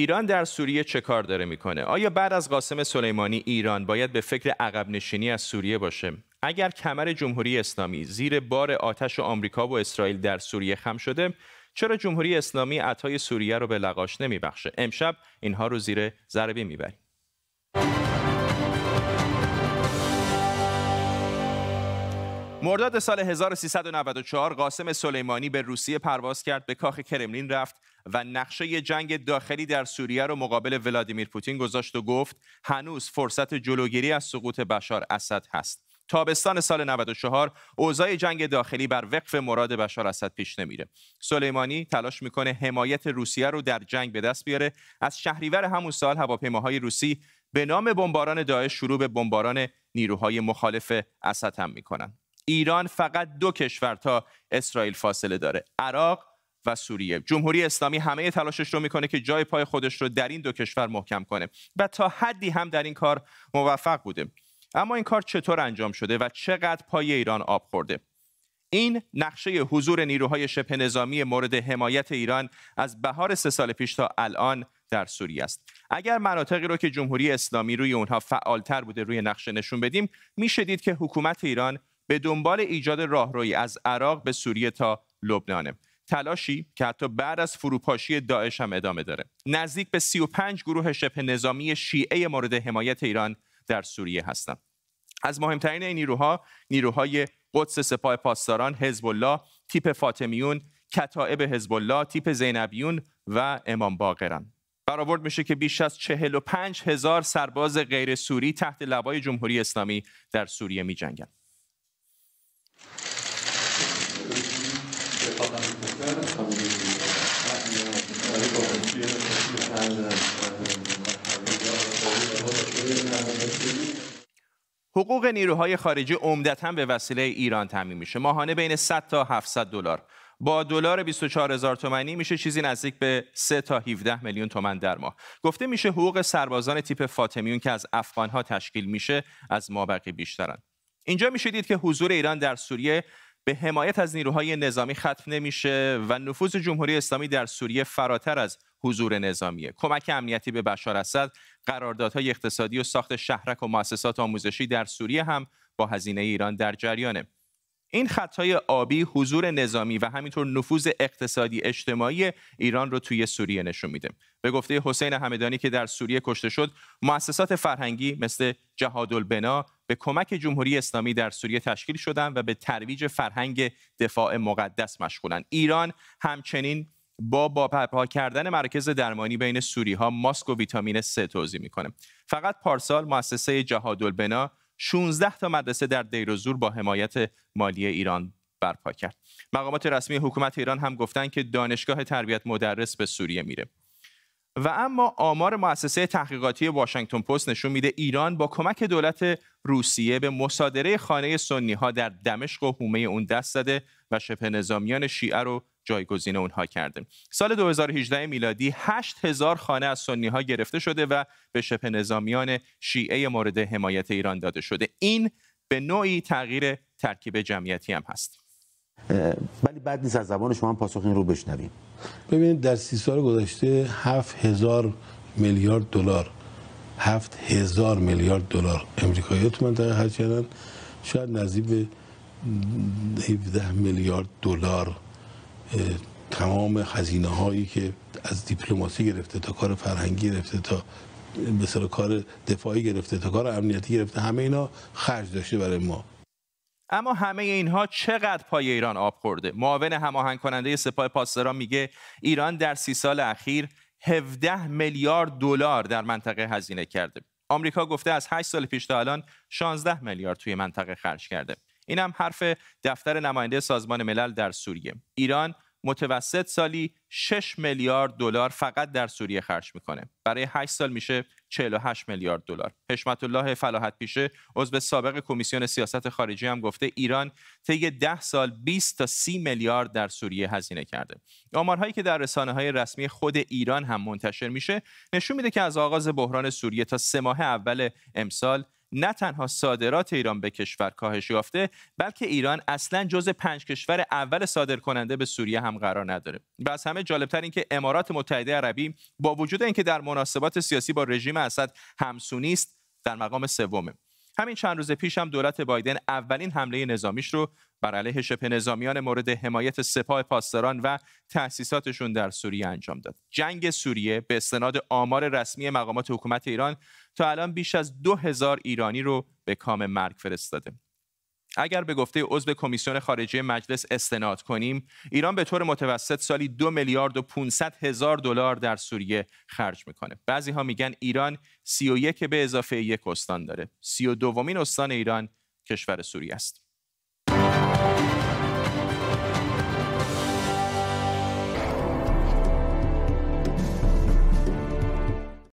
ایران در سوریه چه کار داره میکنه آیا بعد از قاسم سلیمانی ایران باید به فکر عقب نشینی از سوریه باشه اگر کمر جمهوری اسلامی زیر بار آتش آمریکا و اسرائیل در سوریه خم شده چرا جمهوری اسلامی عطای سوریه رو به لقاش نمیبخشه امشب اینها رو زیر ضربه میبریم مرداد سال 1394 قاسم سلیمانی به روسیه پرواز کرد به کاخ کرملین رفت و نقشه جنگ داخلی در سوریه رو مقابل ولادیمیر پوتین گذاشت و گفت هنوز فرصت جلوگیری از سقوط بشار اسد هست تابستان سال 94 اوضاع جنگ داخلی بر وقف مراد بشار اسد پیش نمیره سلیمانی تلاش میکنه حمایت روسیه رو در جنگ به دست بیاره از شهریور همون سال هواپیماهای روسی به نام بمباران داعش شروع به بمباران نیروهای مخالف اسد هم میکنن ایران فقط دو کشور تا اسرائیل فاصله داره عراق و سوریه جمهوری اسلامی همه تلاشش رو میکنه که جای پای خودش رو در این دو کشور محکم کنه و تا حدی هم در این کار موفق بوده اما این کار چطور انجام شده و چقدر پای ایران آب خورده این نقشه حضور نیروهای شبه نظامی مورد حمایت ایران از بهار سه سال پیش تا الان در سوریه است اگر مناطقی رو که جمهوری اسلامی روی اونها فعالتر بوده روی نقشه نشون بدیم میشه دید که حکومت ایران به دنبال ایجاد راهروی از عراق به سوریه تا لبنانه تلاشی که حتی بعد از فروپاشی داعش هم ادامه داره نزدیک به 35 گروه شبه نظامی شیعه مورد حمایت ایران در سوریه هستند از مهمترین این نیروها نیروهای قدس سپاه پاسداران حزب الله تیپ فاطمیون کتائب حزب الله تیپ زینبیون و امام باقرن برآورد میشه که بیش از 45 هزار سرباز غیر سوری تحت لوای جمهوری اسلامی در سوریه می حقوق نیروهای خارجی عمدتا به وسیله ایران تعمین میشه ماهانه بین 100 تا 700 دلار با دلار 24 هزار تومانی میشه چیزی نزدیک به 3 تا 17 میلیون تومن در ماه گفته میشه حقوق سربازان تیپ فاطمیون که از افغان ها تشکیل میشه از مابقی بیشترن اینجا میشه دید که حضور ایران در سوریه به حمایت از نیروهای نظامی ختم نمیشه و نفوذ جمهوری اسلامی در سوریه فراتر از حضور نظامیه کمک امنیتی به بشار اسد قراردادهای اقتصادی و ساخت شهرک و مؤسسات آموزشی در سوریه هم با هزینه ایران در جریانه این خطهای آبی حضور نظامی و همینطور نفوذ اقتصادی اجتماعی ایران رو توی سوریه نشون میده به گفته حسین همدانی که در سوریه کشته شد مؤسسات فرهنگی مثل جهاد البنا به کمک جمهوری اسلامی در سوریه تشکیل شدن و به ترویج فرهنگ دفاع مقدس مشغولن ایران همچنین با باپرپا کردن مرکز درمانی بین سوری ها ماسک و ویتامین C توضیح میکنه فقط پارسال مؤسسه جهادالبنا 16 تا مدرسه در دیروزور با حمایت مالی ایران برپا کرد مقامات رسمی حکومت ایران هم گفتن که دانشگاه تربیت مدرس به سوریه میره و اما آمار مؤسسه تحقیقاتی واشنگتن پست نشون میده ایران با کمک دولت روسیه به مصادره خانه سنی ها در دمشق و حومه اون دست زده و شبه نظامیان شیعه رو جایگزین اونها کرده سال 2018 میلادی 8000 خانه از سنی ها گرفته شده و به شبه نظامیان شیعه مورد حمایت ایران داده شده این به نوعی تغییر ترکیب جمعیتی هم هست ولی بعد نیست از زبان شما هم پاسخ این رو بشنویم ببینید در سی سال گذشته 7000 میلیارد دلار 7000 میلیارد دلار امریکایی تو منطقه شاید نزدیک به 17 میلیارد دلار تمام خزینه هایی که از دیپلماسی گرفته تا کار فرهنگی گرفته تا مثلا کار دفاعی گرفته تا کار امنیتی گرفته همه اینا خرج داشته برای ما اما همه اینها چقدر پای ایران آب خورده معاون هماهنگ کننده سپاه پاسداران میگه ایران در سی سال اخیر 17 میلیارد دلار در منطقه هزینه کرده آمریکا گفته از 8 سال پیش تا الان 16 میلیارد توی منطقه خرج کرده این هم حرف دفتر نماینده سازمان ملل در سوریه ایران متوسط سالی 6 میلیارد دلار فقط در سوریه خرج میکنه برای 8 سال میشه 48 میلیارد دلار حشمت الله فلاحت پیشه عضو سابق کمیسیون سیاست خارجی هم گفته ایران طی 10 سال 20 تا 30 میلیارد در سوریه هزینه کرده آمارهایی که در رسانه های رسمی خود ایران هم منتشر میشه نشون میده که از آغاز بحران سوریه تا سه ماه اول امسال نه تنها صادرات ایران به کشور کاهش یافته بلکه ایران اصلا جز پنج کشور اول کننده به سوریه هم قرار نداره و از همه جالبتر که امارات متحده عربی با وجود اینکه در مناسبات سیاسی با رژیم اسد همسونی است در مقام سومه همین چند روز پیش هم دولت بایدن اولین حمله نظامیش رو بر علیه شبه نظامیان مورد حمایت سپاه پاسداران و تأسیساتشون در سوریه انجام داد. جنگ سوریه به استناد آمار رسمی مقامات حکومت ایران تا الان بیش از دو هزار ایرانی رو به کام مرگ فرستاده. اگر به گفته عضو کمیسیون خارجه مجلس استناد کنیم ایران به طور متوسط سالی دو میلیارد و 500 هزار دلار در سوریه خرج میکنه بعضی ها میگن ایران 31 به اضافه یک استان داره 32 دومین استان ایران کشور سوریه است thank you